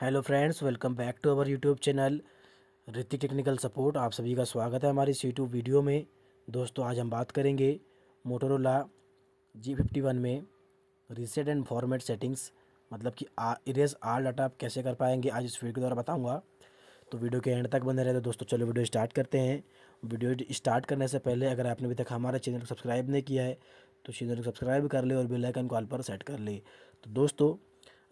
hello friends welcome back to our YouTube channel Ritik technical support आप सभी का स्वागत है हमारे इस यूट्यूब वीडियो में दोस्तों आज हम बात करेंगे मोटोरोला जी फिफ्टी वन में रीसेट एंड फॉर्मेट सेटिंग्स मतलब कि इरेज आर डाटा आप कैसे कर पाएंगे आज इस वीडियो के द्वारा बताऊंगा तो वीडियो के एंड तक बने रहे तो दोस्तों चलो वीडियो स्टार्ट करते हैं वीडियो स्टार्ट करने से पहले अगर आपने अभी तक हमारे चैनल को सब्सक्राइब नहीं किया है तो चैनल को सब्सक्राइब कर ले और बेलाइकन कॉल पर सेट कर ले तो दोस्तों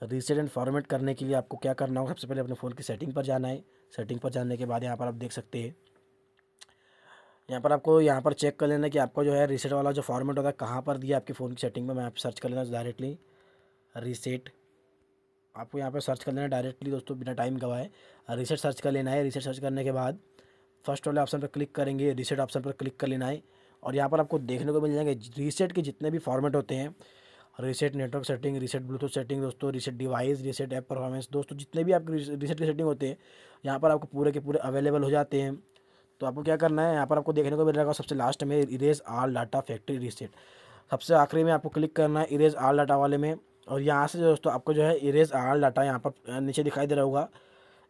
रीसेट एंड फॉर्मेट करने के लिए आपको क्या करना होगा सबसे पहले अपने फ़ोन की सेटिंग पर जाना है सेटिंग पर जाने के बाद यहाँ पर आप देख सकते हैं यहाँ पर आपको यहाँ पर चेक कर लेना कि आपको जो है रीसेट वाला जो फॉर्मेट होता है कहाँ पर दिया आपके फ़ोन की सेटिंग में मैं आप सर्च कर लेना डायरेक्टली रीसेट आपको यहाँ पर सर्च कर लेना डायरेक्टली दोस्तों बिना टाइम गवाए रीसेट सर्च कर लेना है रीसेट सर्च करने के बाद फर्स्ट वाले ऑप्शन पर क्लिक करेंगे रीसेट ऑप्शन पर क्लिक कर लेना है और यहाँ पर आपको देखने को मिल जाएंगे रीसेट के जितने भी फॉर्मेट होते हैं reset network setting reset bluetooth setting दोस्तों reset device reset app performance दोस्तों जितने भी आपके रीसेट की सेटिंग होते हैं यहाँ पर आपको पूरे के पूरे अवेलेबल हो जाते हैं तो आपको क्या करना है यहाँ पर आपको देखने को मिल रहा सबसे लास्ट में erase all data factory reset सबसे आखिरी में आपको क्लिक करना है इरेज आल डाटा वाले में और यहाँ से दोस्तों आपको जो है इरेज आल डाटा यहाँ पर नीचे दिखाई दे रहा होगा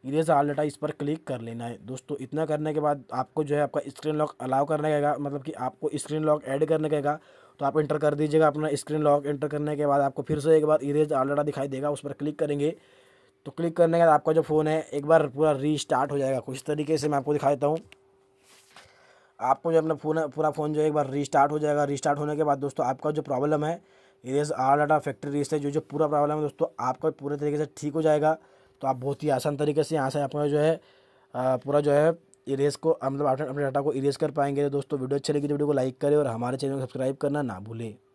इरेज आल डाटा इस पर क्लिक कर लेना है दोस्तों इतना करने के बाद आपको जो है आपका स्क्रीन लॉक अलाउ करने का मतलब कि आपको स्क्रीन लॉक ऐड करने रहेगा तो आप इंटर कर दीजिएगा अपना स्क्रीन लॉक इंटर करने के बाद आपको फिर से एक बार इरेज आल डाटा दिखाई देगा उस पर क्लिक करेंगे तो क्लिक करने के बाद आपका जो फ़ोन है एक बार पूरा रीस्टार्ट हो जाएगा कुछ तरीके से मैं आपको दिखा देता हूँ आपको जो अपना फोन पूरा फ़ोन जो एक बार रीस्टार्ट हो जाएगा रीस्टार्ट होने के बाद दोस्तों आपका जो प्रॉब्लम है erase all data factory reset है जो जो पूरा प्रॉब्लम है दोस्तों आपका पूरे तरीके से ठीक हो जाएगा तो आप बहुत ही आसान तरीके से यहाँ से अपना जो है पूरा जो है इरेज को मतलब अपने डाटा को इरेज कर पाएंगे दोस्तों वीडियो अच्छी लगी तो वीडियो को लाइक करें और हमारे चैनल को सब्सक्राइब करना ना भूलें